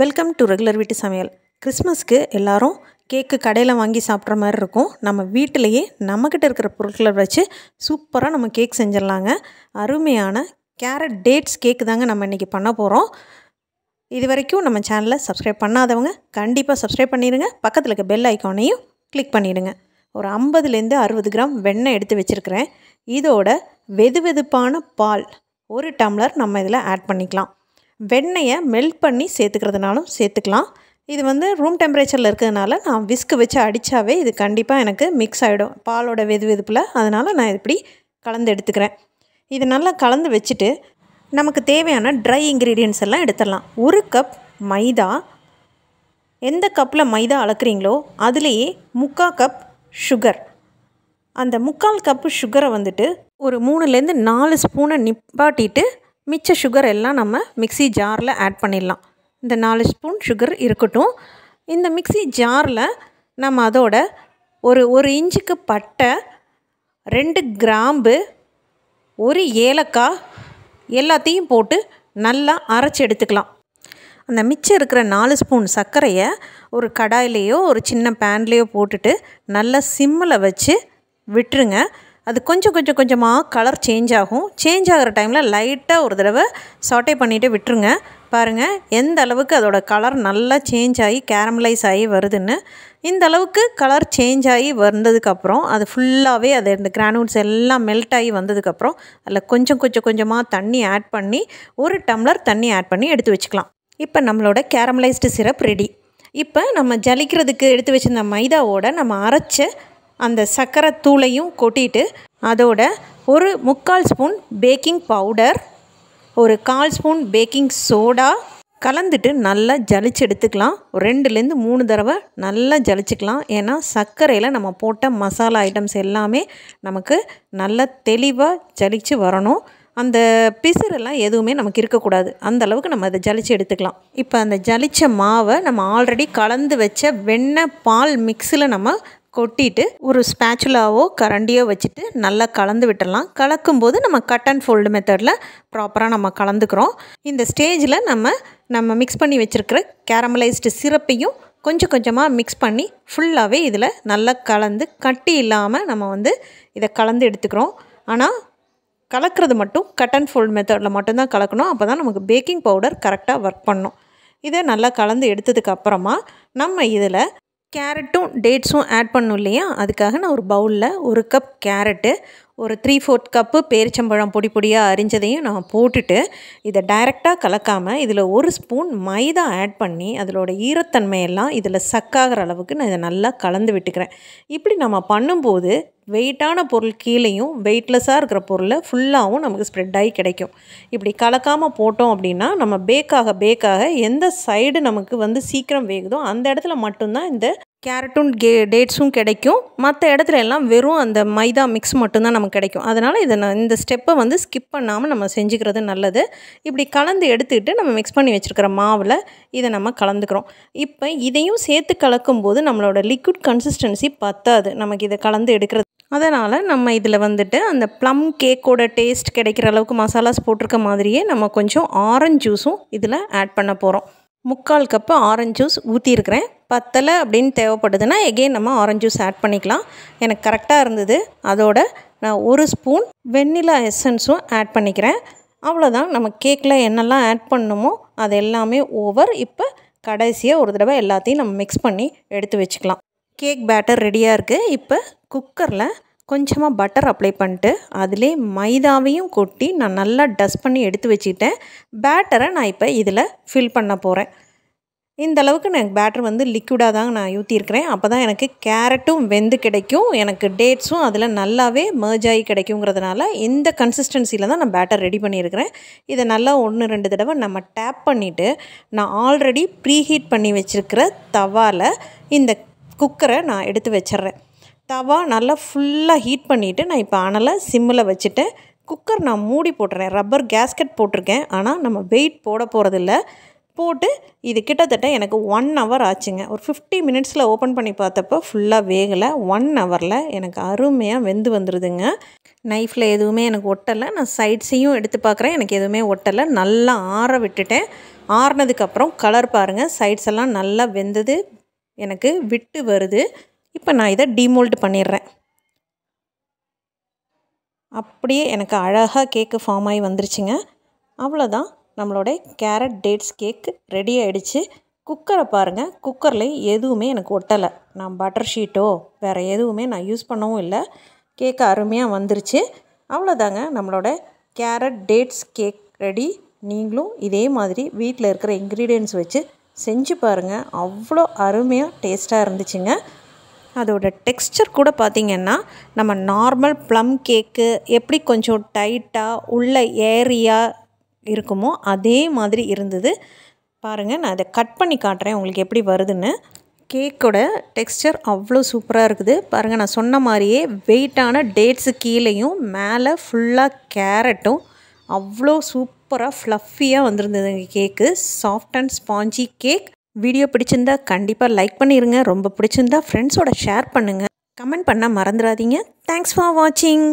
welcome to regular வீட்டு சமையல் கிறிஸ்மஸ்க்கு எல்லாரும் கேக்கு கடையில் வாங்கி சாப்பிட்ற மாதிரி இருக்கும் நம்ம வீட்டிலையே நம்மக்கிட்ட இருக்கிற பொருட்களை வச்சு சூப்பராக நம்ம கேக் செஞ்சிடலாங்க அருமையான கேரட் டேட்ஸ் கேக்கு தாங்க நம்ம இன்றைக்கி பண்ண போகிறோம் இது வரைக்கும் நம்ம சேனலை சப்ஸ்கிரைப் பண்ணாதவங்க கண்டிப்பாக சப்ஸ்கிரைப் பண்ணிடுங்க பக்கத்தில் இருக்க பெல் ஐக்கானையும் கிளிக் பண்ணிவிடுங்க ஒரு ஐம்பதுலேருந்து அறுபது கிராம் வெண்ணெய் எடுத்து வச்சுருக்கிறேன் இதோட வெது வெதுப்பான பால் ஒரு டம்ளர் நம்ம இதில் ஆட் பண்ணிக்கலாம் வெண்ணெயை மெல்ட் பண்ணி சேர்த்துக்கிறதுனாலும் சேர்த்துக்கலாம் இது வந்து ரூம் டெம்பரேச்சரில் இருக்கிறதுனால நான் விஸ்க்கு வச்சு அடித்தாவே இது கண்டிப்பாக எனக்கு மிக்ஸ் ஆகிடும் பாலோட வெது வெதுப்பில் அதனால் நான் இப்படி கலந்து எடுத்துக்கிறேன் இது நல்லா கலந்து வச்சுட்டு நமக்கு தேவையான ட்ரை இன்க்ரீடியன்ஸ் எல்லாம் எடுத்துடலாம் ஒரு கப் மைதா எந்த கப்பில் மைதா அளக்குறீங்களோ அதுலேயே முக்கால் கப் சுகர் அந்த முக்கால் கப்பு சுகரை வந்துட்டு ஒரு மூணுலேருந்து நாலு ஸ்பூனை நிப்பாட்டிட்டு மிச்ச சுகர் எல்லாம் நம்ம மிக்சி ஜாரில் ஆட் பண்ணிடலாம் இந்த நாலு ஸ்பூன் சுகர் இருக்கட்டும் இந்த மிக்சி ஜாரில் நம்ம அதோட ஒரு ஒரு இன்ச்சுக்கு பட்டை ரெண்டு கிராம்பு ஒரு ஏலக்காய் எல்லாத்தையும் போட்டு நல்லா அரைச்சி எடுத்துக்கலாம் அந்த மிச்சம் இருக்கிற நாலு ஸ்பூன் சர்க்கரையை ஒரு கடாயிலேயோ ஒரு சின்ன பேன்லேயோ போட்டுட்டு நல்லா சிம்மில் வச்சு விட்டுருங்க அது கொஞ்சம் கொஞ்சம் கொஞ்சமாக கலர் சேஞ்ச் ஆகும் சேஞ்ச் ஆகிற டைமில் லைட்டாக ஒரு தடவை சாட்டை பண்ணிவிட்டு விட்டுருங்க பாருங்கள் எந்த அளவுக்கு அதோடய கலர் நல்லா சேஞ்ச் ஆகி கேரமலைஸ் ஆகி வருதுன்னு இந்த அளவுக்கு கலர் சேஞ்ச் ஆகி வந்ததுக்கப்புறம் அது ஃபுல்லாகவே அது இந்த கிரானூட்ஸ் எல்லாம் மெல்ட் ஆகி வந்ததுக்கப்புறம் அதில் கொஞ்சம் கொஞ்சம் கொஞ்சமாக தண்ணி ஆட் பண்ணி ஒரு டம்ளர் தண்ணி ஆட் பண்ணி எடுத்து வச்சுக்கலாம் இப்போ நம்மளோட கேரமலைஸ்டு சிரப் ரெடி இப்போ நம்ம ஜலிக்கிறதுக்கு எடுத்து வச்சுருந்த மைதாவோட நம்ம அரைச்ச அந்த சர்க்கரை தூளையும் கொட்டிட்டு அதோட ஒரு முக்கால் ஸ்பூன் பேக்கிங் பவுடர் ஒரு கால் ஸ்பூன் பேக்கிங் சோடா கலந்துட்டு நல்லா ஜலிச்சு எடுத்துக்கலாம் ரெண்டுலேருந்து மூணு தடவை நல்லா ஜலிச்சுக்கலாம் ஏன்னா சர்க்கரையில் நம்ம போட்ட மசாலா ஐட்டம்ஸ் எல்லாமே நமக்கு நல்லா தெளிவாக ஜலிச்சு வரணும் அந்த பிசுறெல்லாம் எதுவுமே நமக்கு இருக்கக்கூடாது அந்த அளவுக்கு நம்ம அதை ஜலிச்சு எடுத்துக்கலாம் இப்போ அந்த ஜலித்த மாவை நம்ம ஆல்ரெடி கலந்து வச்ச வெண்ணெய் பால் மிக்ஸில் நம்ம கொட்டிட்டு ஒரு ஸ்பேச்சுலாவோ கரண்டியோ வச்சுட்டு நல்லா கலந்து விட்டுடலாம் கலக்கும்போது நம்ம கட் அண்ட் ஃபோல்டு மெத்தடில் ப்ராப்பராக நம்ம கலந்துக்கிறோம் இந்த ஸ்டேஜில் நம்ம நம்ம மிக்ஸ் பண்ணி வச்சுருக்கிற கேரமலைஸ்டு சிரப்பையும் கொஞ்சம் கொஞ்சமாக மிக்ஸ் பண்ணி ஃபுல்லாகவே இதில் நல்லா கலந்து கட்டி இல்லாமல் நம்ம வந்து இதை கலந்து எடுத்துக்கிறோம் ஆனால் கலக்கிறது மட்டும் கட் அண்ட் ஃபோல்டு மெத்தடில் மட்டும்தான் கலக்கணும் அப்போ தான் நமக்கு பேக்கிங் பவுடர் கரெக்டாக ஒர்க் பண்ணும் இதை நல்லா கலந்து எடுத்ததுக்கப்புறமா நம்ம இதில் கேரட்டும் டேட்ஸும் ஆட் பண்ணும் இல்லையா அதுக்காக நான் ஒரு பவுலில் ஒரு கப் கேரட்டு ஒரு த்ரீ ஃபோர்த் கப்பு பேரிச்சம்பழம் பொடி பொடியாக அரிஞ்சதையும் நான் போட்டுட்டு இதை டைரெக்டாக கலக்காமல் இதில் ஒரு ஸ்பூன் மைதா ஆட் பண்ணி அதிலோட ஈரத்தன்மையெல்லாம் இதில் சக்காகிற அளவுக்கு நான் இதை நல்லா கலந்து விட்டுக்கிறேன் இப்படி நம்ம பண்ணும்போது வெயிட்டான பொருள் கீழேயும் வெயிட்லெஸ்ஸாக இருக்கிற பொருளை ஃபுல்லாகவும் நமக்கு ஸ்ப்ரெட் ஆகி கிடைக்கும் இப்படி கலக்காமல் போட்டோம் அப்படின்னா நம்ம பேக்காக பேக்காக எந்த சைடு நமக்கு வந்து சீக்கிரம் வேகுதோ அந்த இடத்துல மட்டும்தான் இந்த கேரட்டும் கே டேட்ஸும் கிடைக்கும் மற்ற இடத்துல எல்லாம் வெறும் அந்த மைதா மிக்ஸ் மட்டும்தான் நமக்கு கிடைக்கும் அதனால் இதை நான் இந்த ஸ்டெப்பை வந்து ஸ்கிப் பண்ணாமல் நம்ம செஞ்சுக்கிறது நல்லது இப்படி கலந்து எடுத்துக்கிட்டு நம்ம மிக்ஸ் பண்ணி வச்சுருக்கிற மாவில் இதை நம்ம கலந்துக்கிறோம் இப்போ இதையும் சேர்த்து கலக்கும்போது நம்மளோட லிக்விட் கன்சிஸ்டன்சி பத்தாது நமக்கு இதை கலந்து எடுக்கிறது அதனால் நம்ம இதில் வந்துட்டு அந்த ப்ளம் கேக்கோட டேஸ்ட் கிடைக்கிற அளவுக்கு மசாலாஸ் போட்டிருக்க மாதிரியே நம்ம கொஞ்சம் ஆரஞ்ச் ஜூஸும் இதில் ஆட் பண்ண போகிறோம் முக்கால் கப்பு ஆரஞ்சு ஜூஸ் ஊற்றிருக்கிறேன் பத்தலை அப்படின்னு தேவைப்படுதுன்னா எகெயின் நம்ம ஆரஞ்சு ஜூஸ் ஆட் பண்ணிக்கலாம் எனக்கு கரெக்டாக இருந்தது அதோட நான் ஒரு ஸ்பூன் வெண்ணிலா எசன்ஸும் ஆட் பண்ணிக்கிறேன் அவ்வளோதான் நம்ம கேக்கில் என்னெல்லாம் ஆட் பண்ணணுமோ அது எல்லாமே ஓவர் இப்போ கடைசியாக ஒரு தடவை எல்லாத்தையும் நம்ம மிக்ஸ் பண்ணி எடுத்து வச்சுக்கலாம் கேக் பேட்டர் ரெடியாக இருக்குது இப்போ குக்கரில் கொஞ்சமாக பட்டர் அப்ளை பண்ணிட்டு அதிலே மைதாவையும் கொட்டி நான் நல்லா டஸ்ட் பண்ணி எடுத்து வச்சுக்கிட்டேன் பேட்டரை நான் இப்போ இதில் ஃபில் பண்ண போகிறேன் இந்த அளவுக்கு நான் பேட்டர் வந்து லிக்விடாக தாங்க நான் ஊற்றிருக்கிறேன் அப்போ தான் எனக்கு கேரட்டும் வெந்து கிடைக்கும் எனக்கு டேட்ஸும் அதில் நல்லாவே மர்ஜ் ஆகி கிடைக்குங்கிறதுனால இந்த கன்சிஸ்டன்சியில் தான் நான் பேட்டர் ரெடி பண்ணியிருக்கிறேன் இதை நல்லா ஒன்று ரெண்டு தடவை நம்ம டேப் பண்ணிவிட்டு நான் ஆல்ரெடி ப்ரீஹீட் பண்ணி வச்சுருக்கிற தவாவில் இந்த குக்கரை நான் எடுத்து வச்சிட்றேன் தவா நல்லா ஃபுல்லாக ஹீட் பண்ணிவிட்டு நான் இப்போ அனலை சிம்மில் வச்சுட்டு குக்கர் நான் மூடி போட்டுறேன் ரப்பர் கேஸ்கெட் போட்டிருக்கேன் ஆனால் நம்ம வெயிட் போட போகிறதில்ல போட்டு இது கிட்டத்தட்ட எனக்கு ஒன் ஹவர் ஆச்சுங்க ஒரு ஃபிஃப்டி மினிட்ஸில் ஓப்பன் பண்ணி பார்த்தப்போ ஃபுல்லாக வேகலை ஒன் ஹவரில் எனக்கு அருமையாக வெந்து வந்துடுதுங்க நைஃப்பில் எதுவுமே எனக்கு ஒட்டலை நான் சைட்ஸையும் எடுத்து பார்க்குறேன் எனக்கு எதுவுமே ஒட்டலை நல்லா ஆற விட்டுட்டேன் ஆறினதுக்கப்புறம் கலர் பாருங்கள் சைட்ஸ் எல்லாம் நல்லா வெந்தது எனக்கு விட்டு வருது இப்போ நான் இதை டிமோல்டு பண்ணிடுறேன் அப்படியே எனக்கு அழகாக கேக்கு ஃபார்ம் ஆகி வந்துருச்சுங்க அவ்வளோதான் நம்மளோட கேரட் டேட்ஸ் கேக்கு ரெடி ஆகிடுச்சு குக்கரை பாருங்கள் குக்கரில் எதுவுமே எனக்கு ஒட்டலை நான் பட்டர் ஷீட்டோ வேறு எதுவுமே நான் யூஸ் பண்ணவும் இல்லை கேக்கு அருமையாக வந்துருச்சு அவ்வளோதாங்க நம்மளோட கேரட் டேட்ஸ் கேக் ரெடி நீங்களும் இதே மாதிரி வீட்டில் இருக்கிற இன்க்ரீடியன்ட்ஸ் வச்சு செஞ்சு பாருங்கள் அவ்வளோ அருமையாக டேஸ்ட்டாக இருந்துச்சுங்க அதோடய டெக்ஸ்டர் கூட பார்த்திங்கன்னா நம்ம நார்மல் ப்ளம் கேக்கு எப்படி கொஞ்சம் டைட்டாக உள்ள ஏரியாக இருக்குமோ அதே மாதிரி இருந்தது பாருங்கள் நான் அதை கட் பண்ணி காட்டுறேன் உங்களுக்கு எப்படி வருதுன்னு கேக்கோட டெக்ஸ்டர் அவ்வளோ சூப்பராக இருக்குது பாருங்கள் நான் சொன்ன மாதிரியே வெயிட்டான டேட்ஸு கீழேயும் மேலே ஃபுல்லாக கேரட்டும் அவ்வளோ சூப்பராக ஃப்ளஃபியாக வந்திருந்தது cake soft and spongy cake video பிடிச்சிருந்தா கண்டிப்பாக லைக் பண்ணிடுங்க ரொம்ப பிடிச்சிருந்தா ஃப்ரெண்ட்ஸோட ஷேர் பண்ணுங்கள் கமெண்ட் பண்ணால் மறந்துடாதீங்க தேங்க்ஸ் ஃபார் வாட்சிங்